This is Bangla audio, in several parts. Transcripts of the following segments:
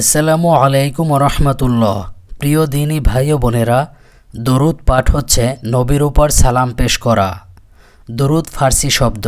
আসসালামু আলাইকুম রহমতুল্লাহ প্রিয় দিনী ভাই ও বোনেরা দরুদ পাঠ হচ্ছে নবীর উপর সালাম পেশ করা দরুদ ফার্সি শব্দ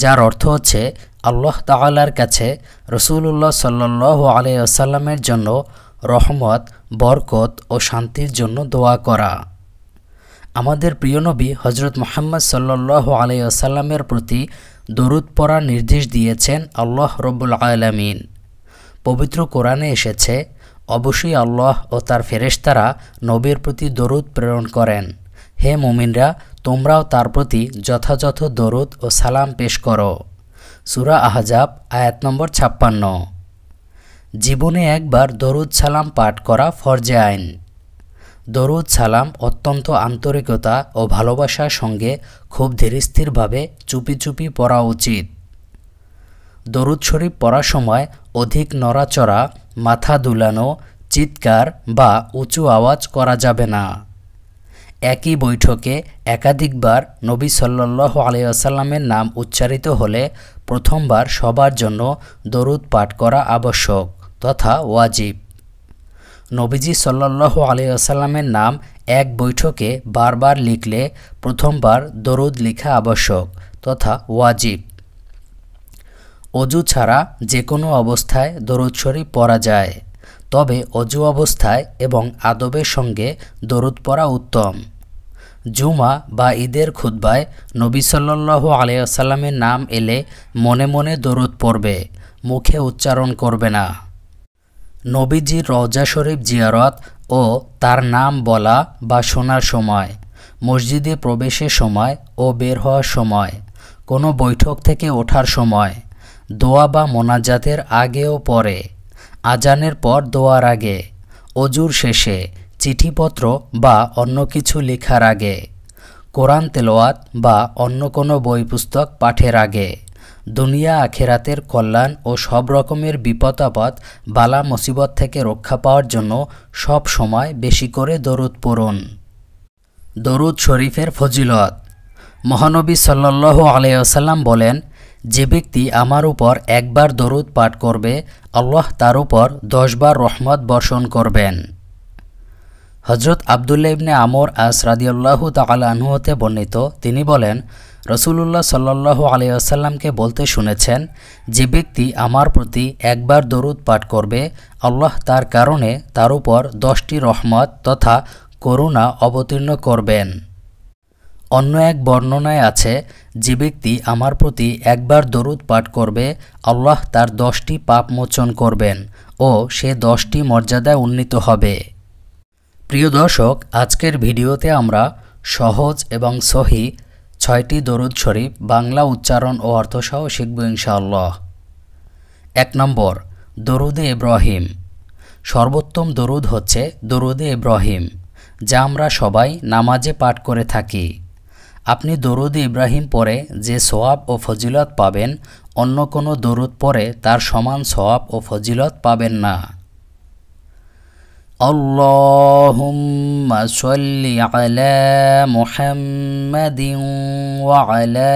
যার অর্থ হচ্ছে আল্লাহ তালার কাছে রসুল্লাহ সাল্লাহ আলাইসাল্লামের জন্য রহমত বরকত ও শান্তির জন্য দোয়া করা আমাদের প্রিয় নবী হজরত মোহাম্মদ সাল্লাহ আলাইসাল্লামের প্রতি দরুদ পড়ার নির্দেশ দিয়েছেন আল্লাহ রব্বুল আলমিন পবিত্র কোরআনে এসেছে অবশ্যই আল্লাহ ও তার ফেরেশতারা নবীর প্রতি দরুদ প্রেরণ করেন হে মুমিনরা তোমরাও তার প্রতি যথাযথ দরুদ ও সালাম পেশ করো সুরা আহজাব আয়াত নম্বর ছাপ্পান্ন জীবনে একবার দরুদ সালাম পাঠ করা ফরজে আইন দরুদ সালাম অত্যন্ত আন্তরিকতা ও ভালোবাসার সঙ্গে খুব ধীরস্থিরভাবে চুপি চুপি পড়া উচিত দরুদ শরীফ পড়ার সময় অধিক নড়াচড়া মাথা দুলানো চিৎকার বা উঁচু আওয়াজ করা যাবে না একই বৈঠকে একাধিকবার নবী সাল্লাহ আলিয়াসাল্লামের নাম উচ্চারিত হলে প্রথমবার সবার জন্য দরুদ পাঠ করা আবশ্যক তথা ওয়াজিব নবীজি সাল্লাহ আলিয়াসাল্লামের নাম এক বৈঠকে বারবার লিখলে প্রথমবার দরুদ লিখা আবশ্যক তথা ওয়াজিব অজু ছাড়া যে কোনো অবস্থায় দরুদ শরীফ পড়া যায় তবে অজু অবস্থায় এবং আদবের সঙ্গে দরুদ পড়া উত্তম জুমা বা ঈদের খুদ্বায় নবী সাল্লাল্লাহু আলিয়াসাল্লামের নাম এলে মনে মনে দরুদ পড়বে মুখে উচ্চারণ করবে না নবীজির রওজা শরীফ জিয়ারত ও তার নাম বলা বা শোনার সময় মসজিদে প্রবেশের সময় ও বের হওয়ার সময় কোনো বৈঠক থেকে ওঠার সময় দোয়া বা মোনাজাতের আগে ও পরে আজানের পর দোয়ার আগে অজুর শেষে চিঠিপত্র বা অন্য কিছু লেখার আগে কোরআন তেলোয়াত বা অন্য কোনো বই পুস্তক পাঠের আগে দুনিয়া আখেরাতের কল্যাণ ও সব রকমের বিপদ আপদ বালা মুসিবত থেকে রক্ষা পাওয়ার জন্য সব সময় বেশি করে দরুদ পড়ুন দরুদ শরীফের ফজিলত মহানবী সাল্লাহ আলিয়াল্লাম বলেন যে ব্যক্তি আমার উপর একবার দরুদ পাঠ করবে আল্লাহ তার উপর দশবার রহমত বর্ষণ করবেন হজরত আবদুল্লা ইবনে আমর আস রাদিউল্লাহু তালাহু বর্ণিত তিনি বলেন রসুলুল্লাহ সাল্লাহ আসাল্লামকে বলতে শুনেছেন যে ব্যক্তি আমার প্রতি একবার দরুদ পাঠ করবে আল্লাহ তার কারণে তার উপর দশটি রহমত তথা করুণা অবতীর্ণ করবেন অন্য এক বর্ণনায় আছে যে ব্যক্তি আমার প্রতি একবার দরুদ পাঠ করবে আল্লাহ তার দশটি পাপ মোচন করবেন ও সে দশটি মর্যাদায় উন্নীত হবে প্রিয় দর্শক আজকের ভিডিওতে আমরা সহজ এবং সহি ছয়টি দরুদ শরীফ বাংলা উচ্চারণ ও অর্থসহ শিখব ইনশাআল্লাহ এক নম্বর দরুদে ইব্রাহিম সর্বোত্তম দরুদ হচ্ছে দরুদে ইব্রাহিম যা আমরা সবাই নামাজে পাঠ করে থাকি আপনি দরুদ ইব্রাহিম পরে যে সোয়াব ও ফজিলত পাবেন অন্য কোনো দরুদ পরে তার সমান সোয়াব ও ফজিলত পাবেন না اللهم صل على ওয়া وعلى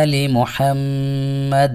آل محمد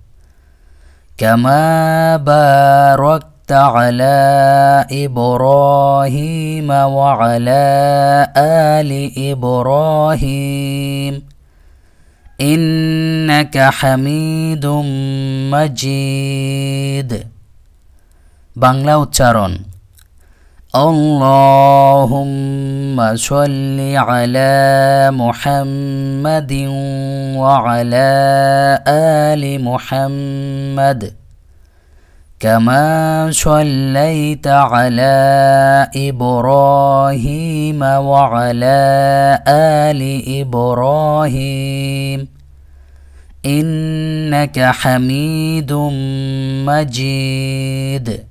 كما باركت على ابراهيم وعلى ال ابراهيم انك حميد مجيد বাংলা উচ্চারণ اللهم صل على محمد وعلى ال محمد كما صليت على ابراهيم وعلى ال ابراهيم انك حميد مجيد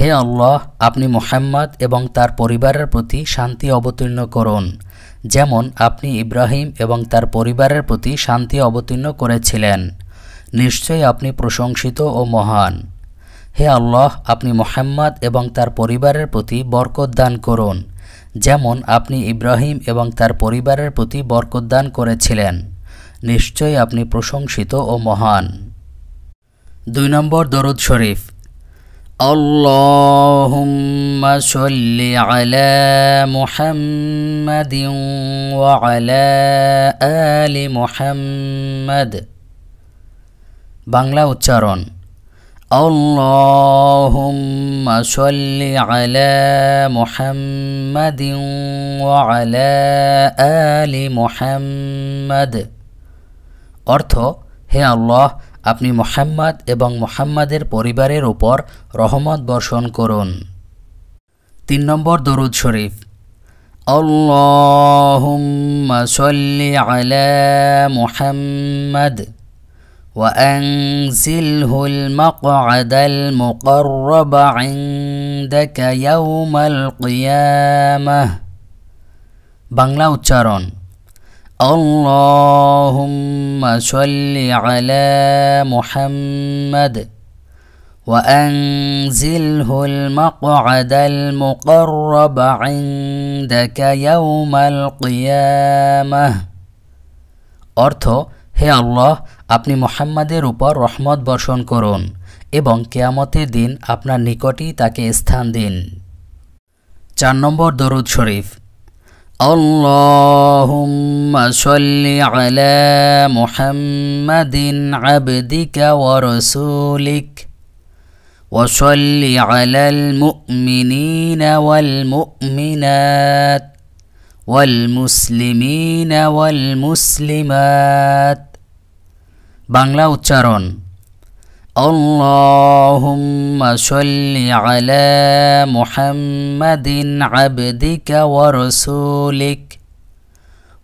হে আল্লাহ আপনি মোহাম্মদ এবং তার পরিবারের প্রতি শান্তি অবতীর্ণ করুন যেমন আপনি ইব্রাহিম এবং তার পরিবারের প্রতি শান্তি অবতীর্ণ করেছিলেন নিশ্চয়ই আপনি প্রশংসিত ও মহান হে আল্লাহ আপনি মোহাম্মদ এবং তার পরিবারের প্রতি বরকত দান করুন যেমন আপনি ইব্রাহিম এবং তার পরিবারের প্রতি বরকত দান করেছিলেন নিশ্চয়ই আপনি প্রশংসিত ও মহান দুই নম্বর দরুদ শরীফ اللهم صل على محمد وعلى آل محمد বাংলা উচ্চারণ اللهم صل على محمد وعلى آل محمد অর্থ হে আল্লাহ আপনি মোহাম্মদ এবং মোহাম্মদের পরিবারের ওপর রহমত বর্ষণ করুন তিন নম্বর দরুদ শরীফ মোহাম্মদ صل المقعد المقرب عندك يوم القيامة বাংলা উচ্চারণ اللهم صل على محمد وأنزله المقعد المقرب عندك يوم القيامة অর্থ হে আল্লাহ আপনি মোহাম্মদের উপর রহমত বর্ষণ করুন এবং কেয়ামতের দিন আপনার নিকটই তাকে স্থান দিন চার নম্বর দরুদ শরীফ اللهم صل على محمد عبدك ورسولك وصل على المؤمنين والمؤمنات والمسلمين والمسلمات বাংলা উচ্চারণ اللهم صل على محمد عبدك ورسولك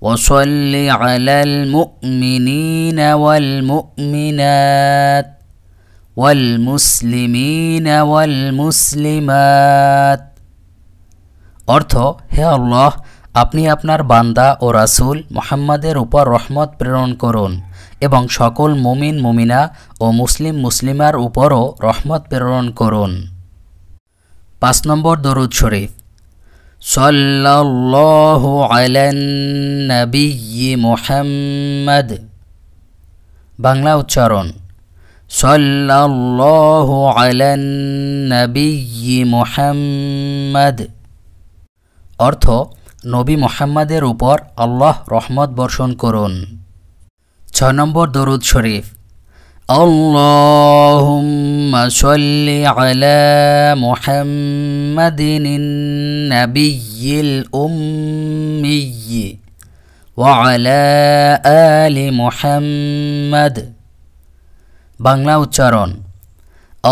وصل على المؤمنين والمؤمنات والمسلمين والمسلمات অর্থ হে আল্লাহ আপনি আপনার বান্দা ও রাসুল মোহাম্মদের উপর রহমত প্রেরণ করুন এবং সকল মুমিন মুমিনা ও মুসলিম মুসলিমার উপরও রহমত প্রেরণ করুন পাঁচ নম্বর দরুদ শরীফ সাল্লাল্লাহু আলান নবী মুহাম্মদ বাংলা উচ্চারণ সাল্লাল্লাহু আলান নবী মুহাম্মদ অর্থ নবী মোহাম্মদের উপর আল্লাহ রহমত বর্ষণ করুন ছয় নম্বর দরুদ শরীফ اللهم صل على محمد النبي الأمي وعلى آل محمد বাংলা وچارون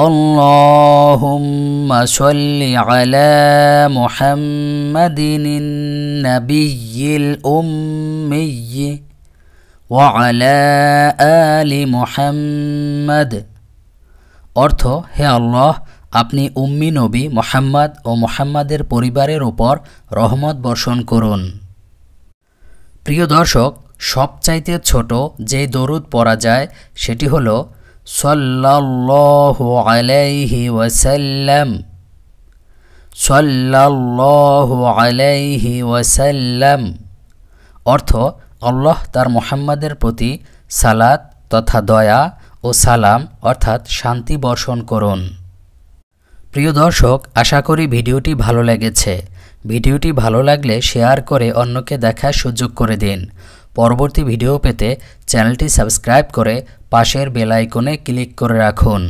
اللهم صل على محمد النبي الأمي ওয়ালা আলি মোহাম্মদ অর্থ হে আল্লাহ আপনি উম্মি নবী মোহাম্মদ ও মোহাম্মদের পরিবারের ওপর রহমত বর্ষণ করুন প্রিয় দর্শক সবচাইতে ছোট যে দরুদ পড়া যায় সেটি হল সাল্লাল্লাহু আলাইহি ওয়াসাল্লাম সাল্লাল্লাহু আলাইহি ওয়াসাল্লাম অর্থ আল্লাহ তার মোহাম্মদের প্রতি সালাত তথা দয়া ও সালাম অর্থাৎ শান্তি বর্ষণ করুন প্রিয় দর্শক আশা করি ভিডিওটি ভালো লেগেছে ভিডিওটি ভালো লাগলে শেয়ার করে অন্যকে দেখার সুযোগ করে দিন পরবর্তী ভিডিও পেতে চ্যানেলটি সাবস্ক্রাইব করে পাশের বেলাইকনে ক্লিক করে রাখুন